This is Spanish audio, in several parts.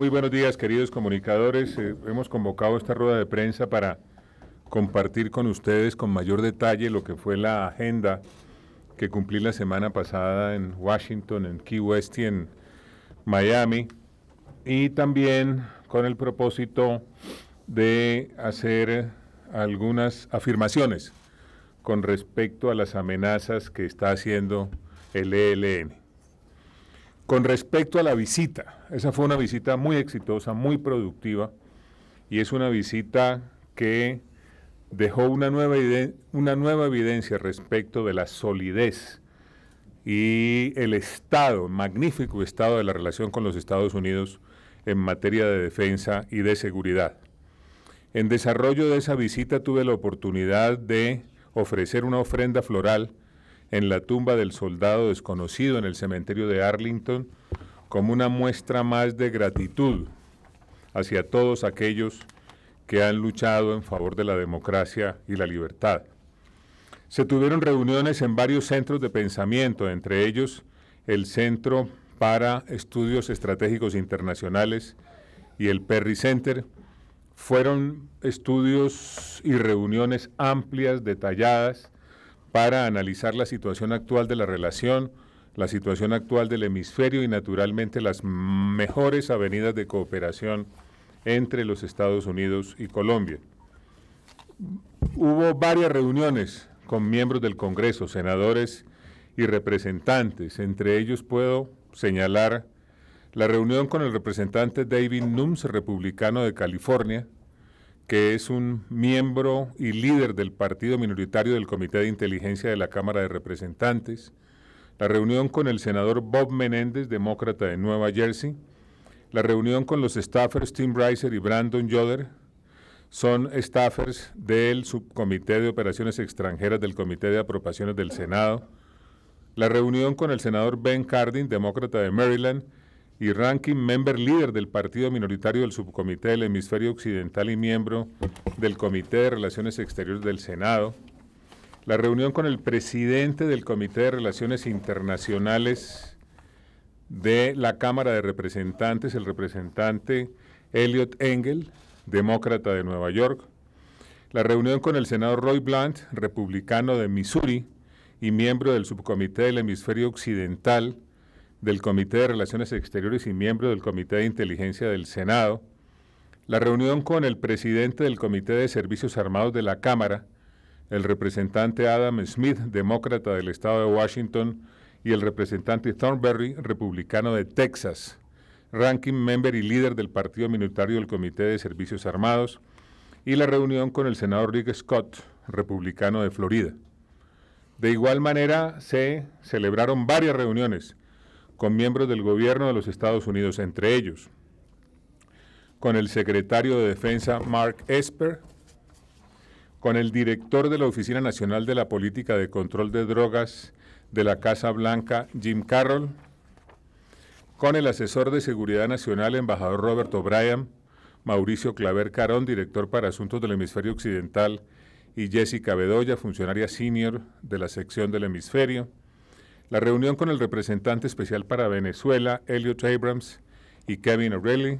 Muy buenos días, queridos comunicadores. Eh, hemos convocado esta rueda de prensa para compartir con ustedes con mayor detalle lo que fue la agenda que cumplí la semana pasada en Washington, en Key West y en Miami, y también con el propósito de hacer algunas afirmaciones con respecto a las amenazas que está haciendo el ELN. Con respecto a la visita, esa fue una visita muy exitosa, muy productiva, y es una visita que dejó una nueva, una nueva evidencia respecto de la solidez y el estado, magnífico estado de la relación con los Estados Unidos en materia de defensa y de seguridad. En desarrollo de esa visita tuve la oportunidad de ofrecer una ofrenda floral en la tumba del soldado desconocido en el cementerio de Arlington como una muestra más de gratitud hacia todos aquellos que han luchado en favor de la democracia y la libertad. Se tuvieron reuniones en varios centros de pensamiento, entre ellos el Centro para Estudios Estratégicos Internacionales y el Perry Center. Fueron estudios y reuniones amplias, detalladas, para analizar la situación actual de la relación, la situación actual del hemisferio y naturalmente las mejores avenidas de cooperación entre los Estados Unidos y Colombia. Hubo varias reuniones con miembros del Congreso, senadores y representantes. Entre ellos puedo señalar la reunión con el representante David Nunes, republicano de California, que es un miembro y líder del partido minoritario del Comité de Inteligencia de la Cámara de Representantes, la reunión con el senador Bob Menéndez, demócrata de Nueva Jersey, la reunión con los staffers Tim Reiser y Brandon Yoder, son staffers del Subcomité de Operaciones Extranjeras del Comité de Aprobaciones del Senado, la reunión con el senador Ben Cardin, demócrata de Maryland, y ranking member líder del Partido Minoritario del Subcomité del Hemisferio Occidental y miembro del Comité de Relaciones Exteriores del Senado. La reunión con el presidente del Comité de Relaciones Internacionales de la Cámara de Representantes, el representante Elliot Engel, demócrata de Nueva York. La reunión con el senador Roy Blunt, republicano de Missouri y miembro del subcomité del hemisferio occidental del Comité de Relaciones Exteriores y miembro del Comité de Inteligencia del Senado, la reunión con el presidente del Comité de Servicios Armados de la Cámara, el representante Adam Smith, demócrata del estado de Washington, y el representante Thornberry, republicano de Texas, ranking member y líder del partido minoritario del Comité de Servicios Armados, y la reunión con el senador Rick Scott, republicano de Florida. De igual manera, se celebraron varias reuniones con miembros del gobierno de los Estados Unidos, entre ellos con el secretario de Defensa Mark Esper, con el director de la Oficina Nacional de la Política de Control de Drogas de la Casa Blanca, Jim Carroll, con el asesor de Seguridad Nacional, embajador Robert O'Brien, Mauricio Claver Carón, director para Asuntos del Hemisferio Occidental, y Jessica Bedoya, funcionaria senior de la sección del hemisferio, la reunión con el representante especial para Venezuela, Elliot Abrams, y Kevin O'Reilly.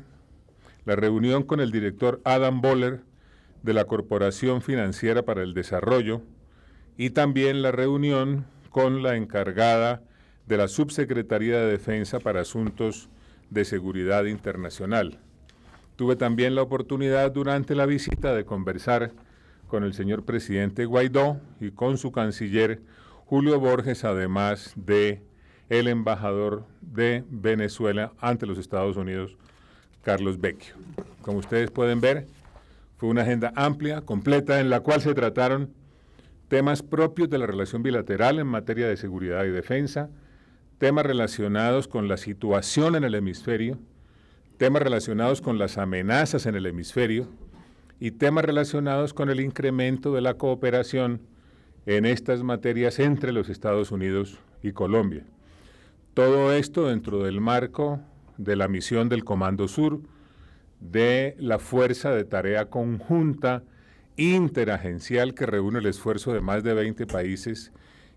La reunión con el director Adam Boller de la Corporación Financiera para el Desarrollo. Y también la reunión con la encargada de la Subsecretaría de Defensa para Asuntos de Seguridad Internacional. Tuve también la oportunidad durante la visita de conversar con el señor presidente Guaidó y con su canciller Julio Borges, además de el embajador de Venezuela ante los Estados Unidos, Carlos Vecchio. Como ustedes pueden ver, fue una agenda amplia, completa, en la cual se trataron temas propios de la relación bilateral en materia de seguridad y defensa, temas relacionados con la situación en el hemisferio, temas relacionados con las amenazas en el hemisferio y temas relacionados con el incremento de la cooperación en estas materias entre los Estados Unidos y Colombia. Todo esto dentro del marco de la misión del Comando Sur, de la fuerza de tarea conjunta interagencial que reúne el esfuerzo de más de 20 países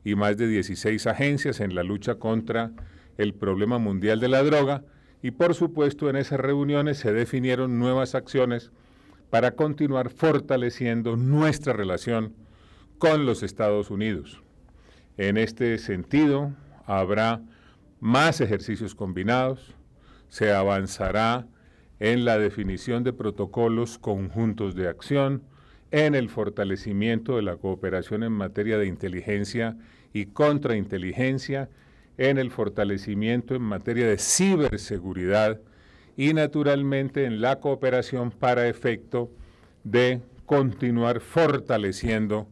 y más de 16 agencias en la lucha contra el problema mundial de la droga y por supuesto en esas reuniones se definieron nuevas acciones para continuar fortaleciendo nuestra relación con los Estados Unidos. En este sentido, habrá más ejercicios combinados, se avanzará en la definición de protocolos conjuntos de acción, en el fortalecimiento de la cooperación en materia de inteligencia y contrainteligencia, en el fortalecimiento en materia de ciberseguridad y naturalmente en la cooperación para efecto de continuar fortaleciendo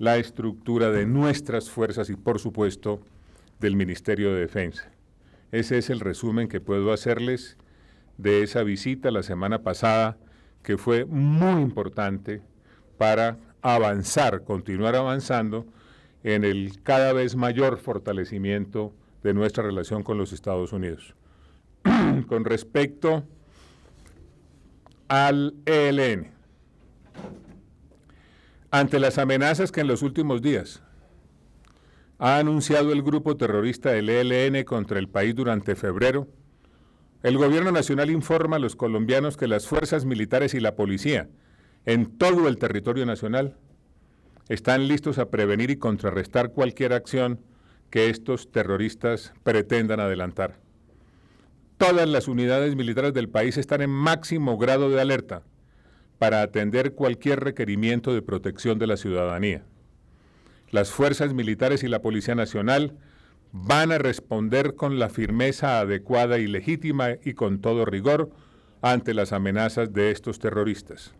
la estructura de nuestras fuerzas y, por supuesto, del Ministerio de Defensa. Ese es el resumen que puedo hacerles de esa visita la semana pasada, que fue muy importante para avanzar, continuar avanzando en el cada vez mayor fortalecimiento de nuestra relación con los Estados Unidos. con respecto al ELN, ante las amenazas que en los últimos días ha anunciado el grupo terrorista del ELN contra el país durante febrero, el gobierno nacional informa a los colombianos que las fuerzas militares y la policía en todo el territorio nacional están listos a prevenir y contrarrestar cualquier acción que estos terroristas pretendan adelantar. Todas las unidades militares del país están en máximo grado de alerta para atender cualquier requerimiento de protección de la ciudadanía. Las fuerzas militares y la Policía Nacional van a responder con la firmeza adecuada y legítima y con todo rigor ante las amenazas de estos terroristas.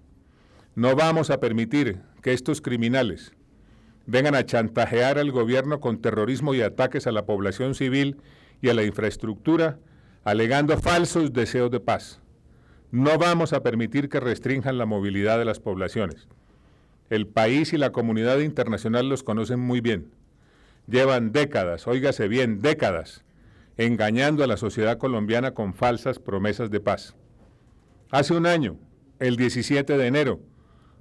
No vamos a permitir que estos criminales vengan a chantajear al gobierno con terrorismo y ataques a la población civil y a la infraestructura, alegando falsos deseos de paz. No vamos a permitir que restrinjan la movilidad de las poblaciones. El país y la comunidad internacional los conocen muy bien. Llevan décadas, óigase bien, décadas, engañando a la sociedad colombiana con falsas promesas de paz. Hace un año, el 17 de enero,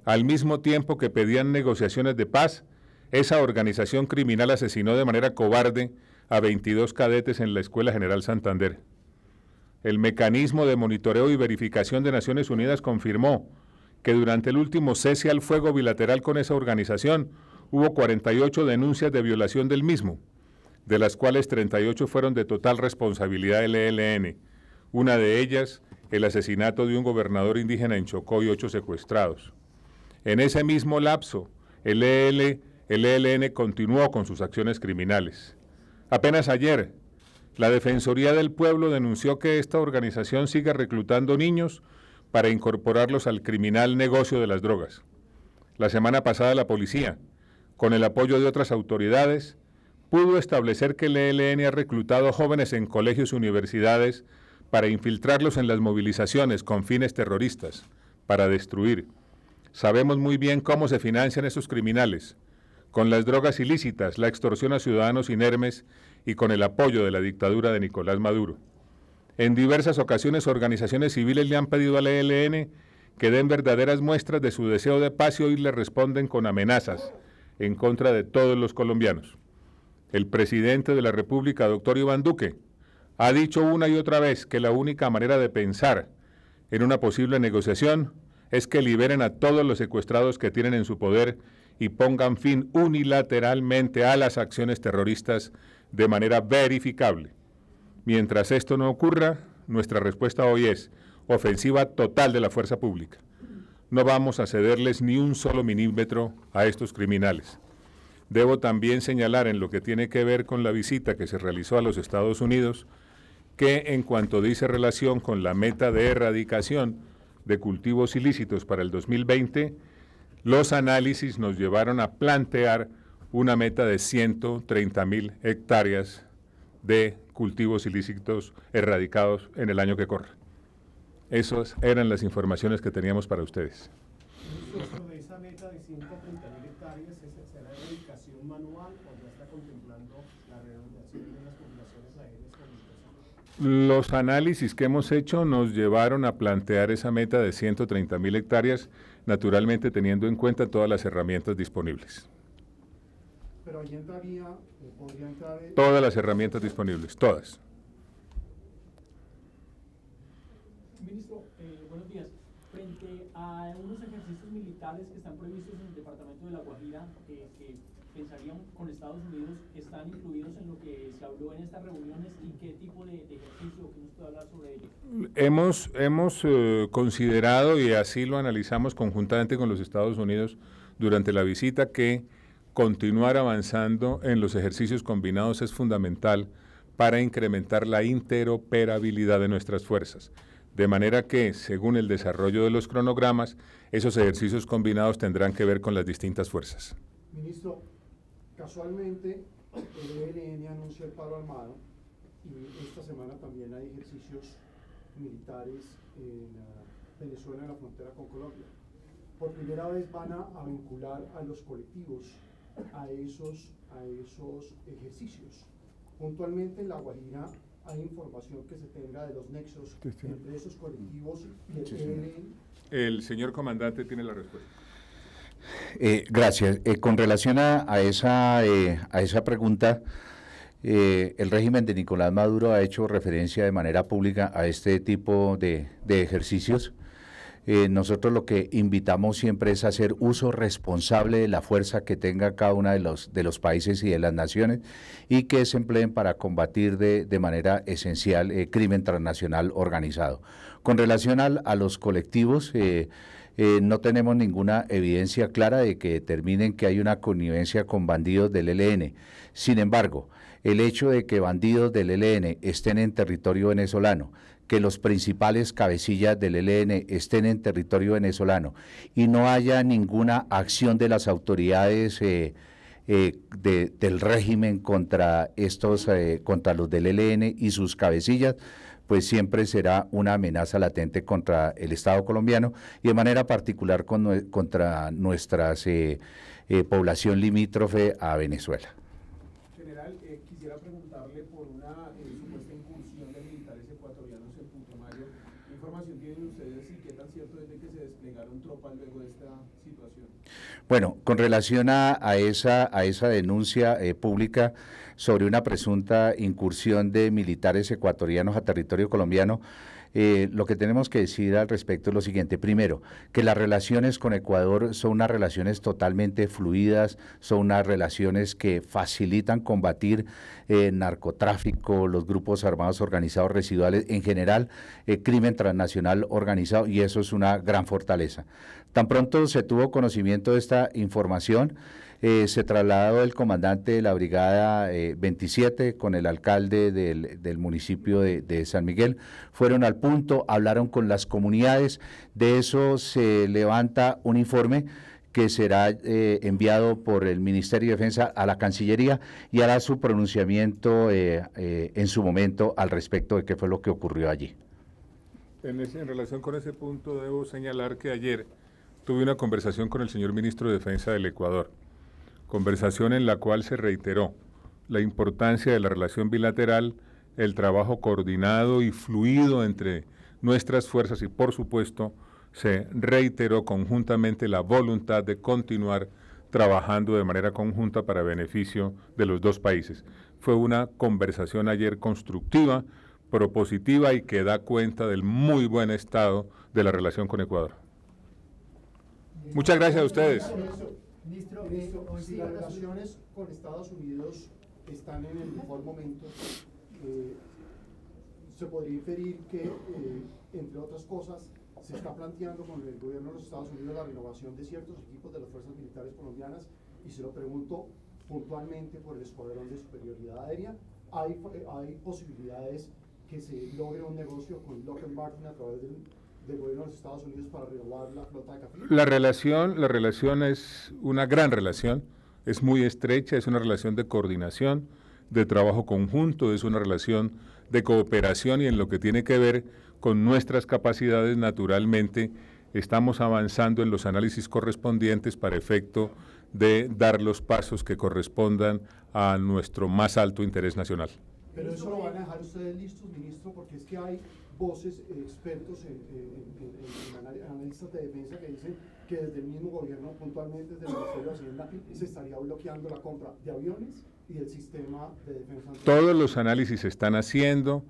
al mismo tiempo que pedían negociaciones de paz, esa organización criminal asesinó de manera cobarde a 22 cadetes en la Escuela General Santander. El mecanismo de monitoreo y verificación de Naciones Unidas confirmó que durante el último cese al fuego bilateral con esa organización hubo 48 denuncias de violación del mismo, de las cuales 38 fueron de total responsabilidad del ELN. Una de ellas, el asesinato de un gobernador indígena en Chocó y ocho secuestrados. En ese mismo lapso, el, e ELN e continuó con sus acciones criminales. Apenas ayer, la Defensoría del Pueblo denunció que esta organización sigue reclutando niños para incorporarlos al criminal negocio de las drogas. La semana pasada la policía, con el apoyo de otras autoridades, pudo establecer que el ELN ha reclutado jóvenes en colegios y universidades para infiltrarlos en las movilizaciones con fines terroristas, para destruir. Sabemos muy bien cómo se financian esos criminales, con las drogas ilícitas, la extorsión a ciudadanos inermes y con el apoyo de la dictadura de Nicolás Maduro. En diversas ocasiones organizaciones civiles le han pedido al e ELN que den verdaderas muestras de su deseo de paz y hoy le responden con amenazas en contra de todos los colombianos. El presidente de la República, doctor Iván Duque, ha dicho una y otra vez que la única manera de pensar en una posible negociación es que liberen a todos los secuestrados que tienen en su poder y pongan fin unilateralmente a las acciones terroristas de manera verificable. Mientras esto no ocurra, nuestra respuesta hoy es ofensiva total de la fuerza pública. No vamos a cederles ni un solo milímetro a estos criminales. Debo también señalar en lo que tiene que ver con la visita que se realizó a los Estados Unidos, que en cuanto dice relación con la meta de erradicación de cultivos ilícitos para el 2020, los análisis nos llevaron a plantear una meta de 130.000 mil hectáreas de cultivos ilícitos erradicados en el año que corre. Esas eran las informaciones que teníamos para ustedes. esa meta de hectáreas, ¿será erradicación manual o ya está contemplando la de las poblaciones aéreas? Los análisis que hemos hecho nos llevaron a plantear esa meta de 130 mil hectáreas, naturalmente teniendo en cuenta todas las herramientas disponibles. Pero Todas las herramientas disponibles, todas. Ministro, eh, buenos días. Frente a unos ejercicios militares que están previstos en el departamento de La Guajira, eh, que pensarían con Estados Unidos, ¿están incluidos en lo que se habló en estas reuniones y qué tipo de, de ejercicio? que nos puede hablar sobre ello? Hemos, eh, considerado y así lo analizamos conjuntamente con los Estados Unidos durante la visita que continuar avanzando en los ejercicios combinados es fundamental para incrementar la interoperabilidad de nuestras fuerzas. De manera que, según el desarrollo de los cronogramas, esos ejercicios combinados tendrán que ver con las distintas fuerzas. Ministro, casualmente el ELN anunció el paro armado y esta semana también hay ejercicios militares en ah, Venezuela, en la frontera con Colombia. Por primera vez van a vincular a los colectivos a esos, a esos ejercicios. Puntualmente en La Guajira hay información que se tenga de los nexos entre esos colectivos que tienen... El señor comandante tiene la respuesta. Eh, gracias. Eh, con relación a, esa, eh, a esa pregunta, el régimen de Nicolás Maduro ha hecho referencia de manera pública a este tipo de, de ejercicios. Eh, nosotros lo que invitamos siempre es hacer uso responsable de la fuerza que tenga cada uno de los, de los países y de las naciones y que se empleen para combatir de, manera esencial el eh, crimen transnacional organizado. Con relación a los colectivos, eh, no tenemos ninguna evidencia clara de que determinen que hay una connivencia con bandidos del ELN. Sin embargo, el hecho de que bandidos del ELN estén en territorio venezolano, que los principales cabecillas del ELN estén en territorio venezolano y no haya ninguna acción de las autoridades eh, eh, del régimen contra estos, eh, contra los del ELN y sus cabecillas, pues siempre será una amenaza latente contra el Estado colombiano y de manera particular contra nuestra población limítrofe a Venezuela. Bueno, con relación a, esa, a esa denuncia eh, pública sobre una presunta incursión de militares ecuatorianos a territorio colombiano, eh, lo que tenemos que decir al respecto es lo siguiente. Primero, que las relaciones con Ecuador son unas relaciones totalmente fluidas, son unas relaciones que facilitan combatir eh, narcotráfico, los grupos armados organizados residuales, en general, el eh, crimen transnacional organizado, y eso es una gran fortaleza. Tan pronto se tuvo conocimiento de esta información, eh, se trasladó el comandante de la Brigada 27 eh, con el alcalde del, municipio de, San Miguel. Fueron al punto, hablaron con las comunidades. De eso se levanta un informe que será eh, enviado por el Ministerio de Defensa a la Cancillería y hará su pronunciamiento en su momento al respecto de qué fue lo que ocurrió allí. en, relación con ese punto, debo señalar que ayer tuve una conversación con el señor ministro de Defensa del Ecuador conversación en la cual se reiteró la importancia de la relación bilateral, el trabajo coordinado y fluido entre nuestras fuerzas y por supuesto se reiteró conjuntamente la voluntad de continuar trabajando de manera conjunta para beneficio de los dos países. Fue una conversación ayer constructiva, propositiva y que da cuenta del muy buen estado de la relación con Ecuador. Muchas gracias a ustedes. Ministro, si eh, las relaciones con Estados Unidos están en el mejor momento, eh, se podría inferir que, eh, entre otras cosas, se está planteando con el gobierno de los Estados Unidos la renovación de ciertos equipos de las fuerzas militares colombianas y se lo pregunto puntualmente por el escuadrón de superioridad aérea. ¿Hay, hay posibilidades que se logre un negocio con Lockheed Martin a través del gobierno de los Estados Unidos para regular la flota relación, la relación es una gran relación, es muy estrecha, es una relación de coordinación, de trabajo conjunto, es una relación de cooperación y en lo que tiene que ver con nuestras capacidades naturalmente estamos avanzando en los análisis correspondientes para efecto de dar los pasos que correspondan a nuestro más alto interés nacional. Pero eso lo van a dejar ustedes listos, ministro, porque es que hay voces eh, expertos, en, analistas de defensa que dicen que desde el mismo gobierno, puntualmente desde el Ministerio de Hacienda, se estaría bloqueando la compra de aviones y el sistema de defensa. Todos los análisis se están haciendo,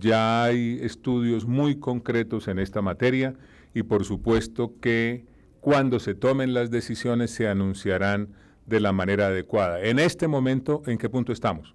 ya hay estudios muy concretos en esta materia y por supuesto que cuando se tomen las decisiones se anunciarán de la manera adecuada. En este momento, ¿en qué punto estamos?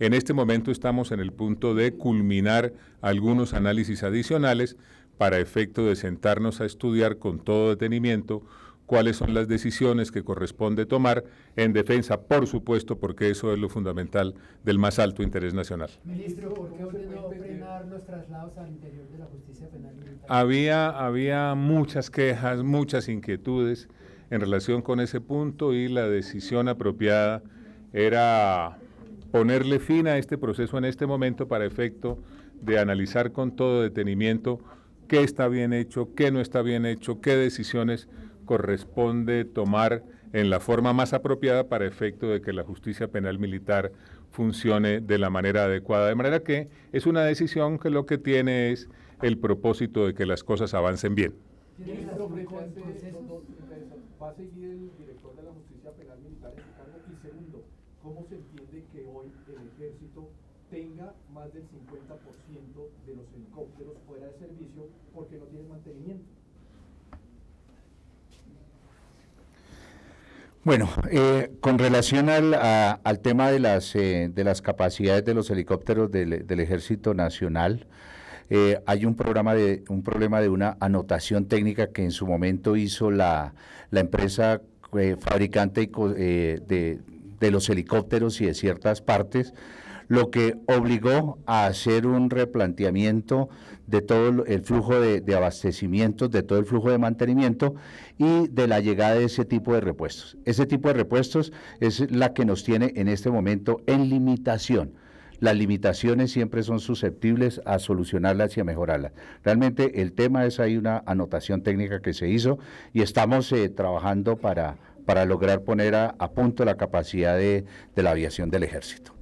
En este momento estamos en el punto de culminar algunos análisis adicionales para efecto de sentarnos a estudiar con todo detenimiento cuáles son las decisiones que corresponde tomar en defensa, por supuesto, porque eso es lo fundamental del más alto interés nacional. Ministro, ¿por qué ordenó frenar los traslados al interior de la justicia penal? Había, había muchas quejas, muchas inquietudes en relación con ese punto y la decisión apropiada era ponerle fin a este proceso en este momento para efecto de analizar con todo detenimiento qué está bien hecho, qué no está bien hecho, qué decisiones corresponde tomar en la forma más apropiada para efecto de que la justicia penal militar funcione de la manera adecuada. De manera que es una decisión que lo que tiene es el propósito de que las cosas avancen bien. ¿Va a seguir el director de la justicia penal militar en su segundo, ¿cómo se entiende que hoy el ejército tenga más del 50% de los helicópteros fuera de servicio porque no tienen mantenimiento? Bueno, eh, con relación al, al, tema de las, eh, de las capacidades de los helicópteros del, del Ejército Nacional, eh, hay un, programa de, un problema de una anotación técnica que en su momento hizo la, la empresa fabricante de, de los helicópteros y de ciertas partes, lo que obligó a hacer un replanteamiento de todo el flujo de, abastecimiento, abastecimientos, de todo el flujo de mantenimiento y de la llegada de ese tipo de repuestos. Ese tipo de repuestos es la que nos tiene en este momento en limitación. Las limitaciones siempre son susceptibles a solucionarlas y a mejorarlas. Realmente el tema es, hay una anotación técnica que se hizo y estamos eh, trabajando para para lograr poner a, punto la capacidad de, la aviación del ejército.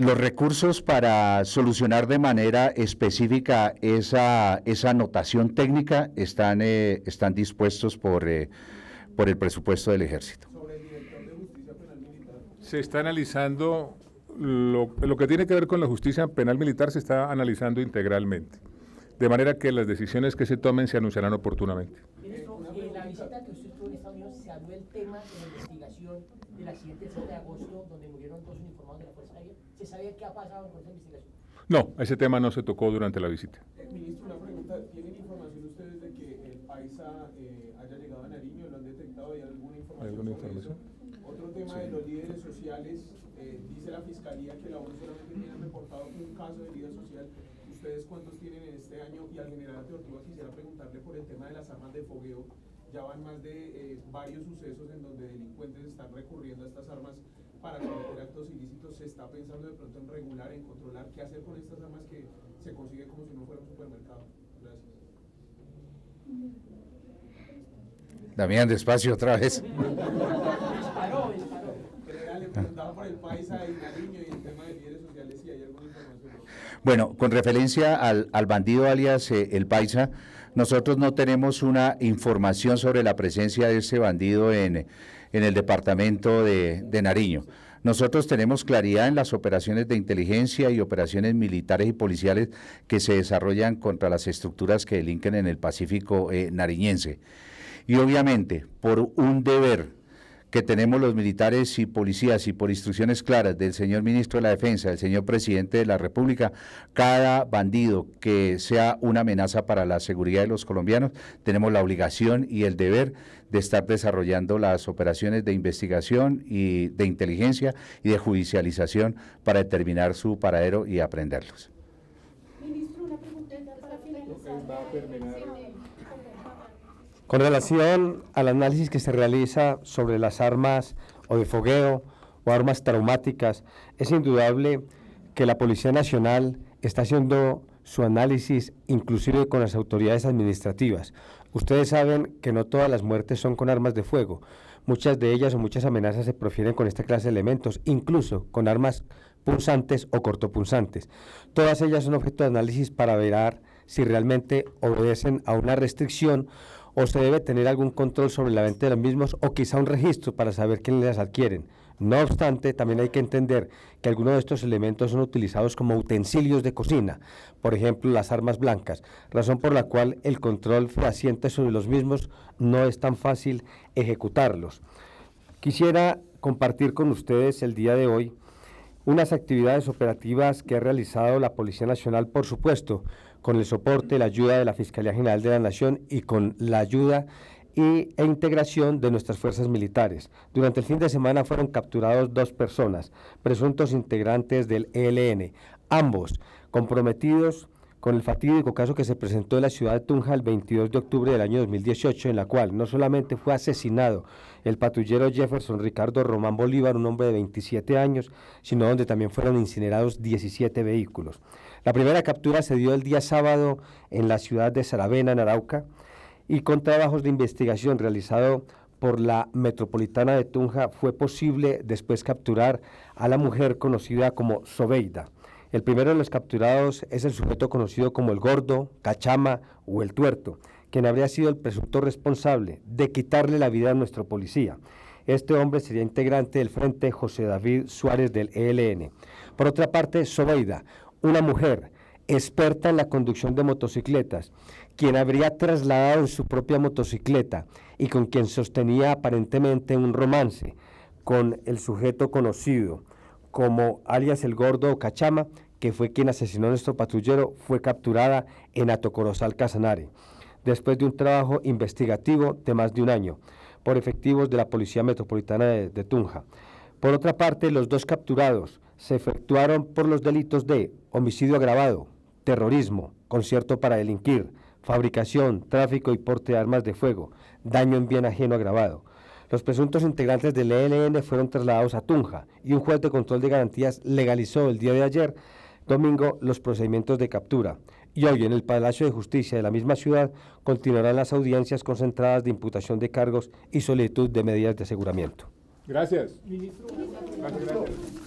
los recursos para solucionar de manera específica esa, esa anotación técnica están, eh, están dispuestos por, eh, por el presupuesto del ejército. Se está analizando lo que tiene que ver con la justicia penal militar, se está analizando integralmente. De manera que las decisiones que se tomen se anunciarán oportunamente. Ministro, en la visita que usted tuvo en Estados Unidos se habló el tema de la investigación del accidente del 7 de agosto donde murieron dos uniformados de la Fuerza Aérea. ¿Se sabía qué ha pasado con esa investigación? No, ese tema no se tocó durante la visita. Eh, ministro, una pregunta. ¿Tienen información ustedes de que el paisa eh, haya llegado a Nariño? ¿Lo han detectado? ¿Hay alguna información? ¿Alguna información? fogueo, ya van más de eh, varios sucesos en donde delincuentes están recurriendo a estas armas para cometer actos ilícitos, se está pensando de pronto en regular, en controlar, qué hacer con estas armas que se consigue como si no fuera un supermercado. Gracias. Damián, despacio otra vez. disparó, Bueno, con referencia al, al bandido alias eh, El Paisa, nosotros no tenemos una información sobre la presencia de ese bandido en, en el departamento de, Nariño. Nosotros tenemos claridad en las operaciones de inteligencia y operaciones militares y policiales que se desarrollan contra las estructuras que delinquen en el Pacífico eh, nariñense. Y obviamente, por un deber que tenemos los militares y policías y por instrucciones claras del señor ministro de la Defensa, del señor presidente de la República, cada bandido que sea una amenaza para la seguridad de los colombianos, tenemos la obligación y el deber de estar desarrollando las operaciones de investigación y de inteligencia y de judicialización para determinar su paradero y aprenderlos. Con relación al análisis que se realiza sobre las armas o de fogueo o armas traumáticas, es indudable que la Policía Nacional está haciendo su análisis inclusive con las autoridades administrativas. Ustedes saben que no todas las muertes son con armas de fuego. Muchas de ellas o muchas amenazas se profieren con esta clase de elementos, incluso con armas punzantes o cortopunzantes. Todas ellas son objeto de análisis para ver si realmente obedecen a una restricción o se debe tener algún control sobre la venta de los mismos o quizá un registro para saber quiénes las adquieren. No obstante, también hay que entender que algunos de estos elementos son utilizados como utensilios de cocina, por ejemplo las armas blancas, razón por la cual el control fehaciente sobre los mismos no es tan fácil ejecutarlos. Quisiera compartir con ustedes el día de hoy unas actividades operativas que ha realizado la Policía Nacional, por supuesto, con el soporte, la ayuda de la Fiscalía General de la Nación y con la ayuda y, e integración de nuestras fuerzas militares. Durante el fin de semana fueron capturados dos personas, presuntos integrantes del ELN, ambos comprometidos con el fatídico caso que se presentó en la ciudad de Tunja el 22 de octubre del año 2018, en la cual no solamente fue asesinado el patrullero Jefferson Ricardo Román Bolívar, un hombre de 27 años, sino donde también fueron incinerados 17 vehículos. La primera captura se dio el día sábado en la ciudad de Saravena, en y con trabajos de investigación realizado por la Metropolitana de Tunja fue posible después capturar a la mujer conocida como Sobeida. El primero de los capturados es el sujeto conocido como el gordo, cachama o el tuerto, quien habría sido el presunto responsable de quitarle la vida a nuestro policía. Este hombre sería integrante del Frente José David Suárez del ELN. Por otra parte, Sobeida, una mujer experta en la conducción de motocicletas, quien habría trasladado en su propia motocicleta y con quien sostenía aparentemente un romance con el sujeto conocido como alias el gordo o cachama, que fue quien asesinó a nuestro patrullero, fue capturada en Atocorosal, Casanare, después de un trabajo investigativo de más de un año por efectivos de la Policía Metropolitana de Tunja. Por otra parte, los dos capturados se efectuaron por los delitos de homicidio agravado, terrorismo, concierto para delinquir, fabricación, tráfico y porte de armas de fuego, daño en bien ajeno agravado. Los presuntos integrantes del ELN fueron trasladados a Tunja y un juez de control de garantías legalizó el día de ayer, domingo, los procedimientos de captura. Y hoy en el Palacio de Justicia de la misma ciudad continuarán las audiencias concentradas de imputación de cargos y solicitud de medidas de aseguramiento. Gracias. gracias.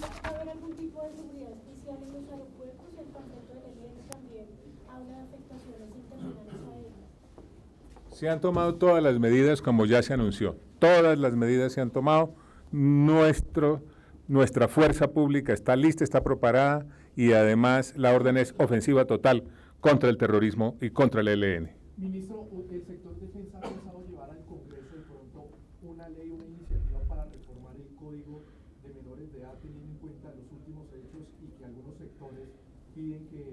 Se han tomado todas las medidas como ya se anunció. Todas las medidas se han tomado. nuestra fuerza pública está lista, está preparada y además la orden es ofensiva total contra el terrorismo y contra el ELN. Ministro, ¿el sector defensa ha pensado llevar al Congreso de pronto una ley, una iniciativa para reformar el Código de Menores de Edad teniendo en cuenta los últimos hechos y que algunos sectores piden que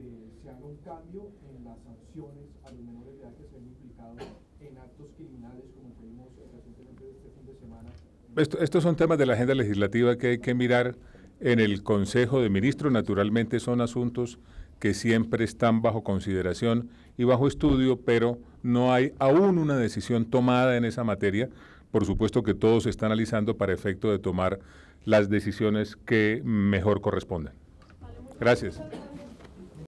se haga un cambio en las sanciones a los menores de edad? estos son temas de la agenda legislativa que hay que mirar en el Consejo de Ministros. Naturalmente son asuntos que siempre están bajo consideración y bajo estudio, pero no hay aún una decisión tomada en esa materia. Por supuesto que todo se está analizando para efecto de tomar las decisiones que mejor corresponden. Gracias.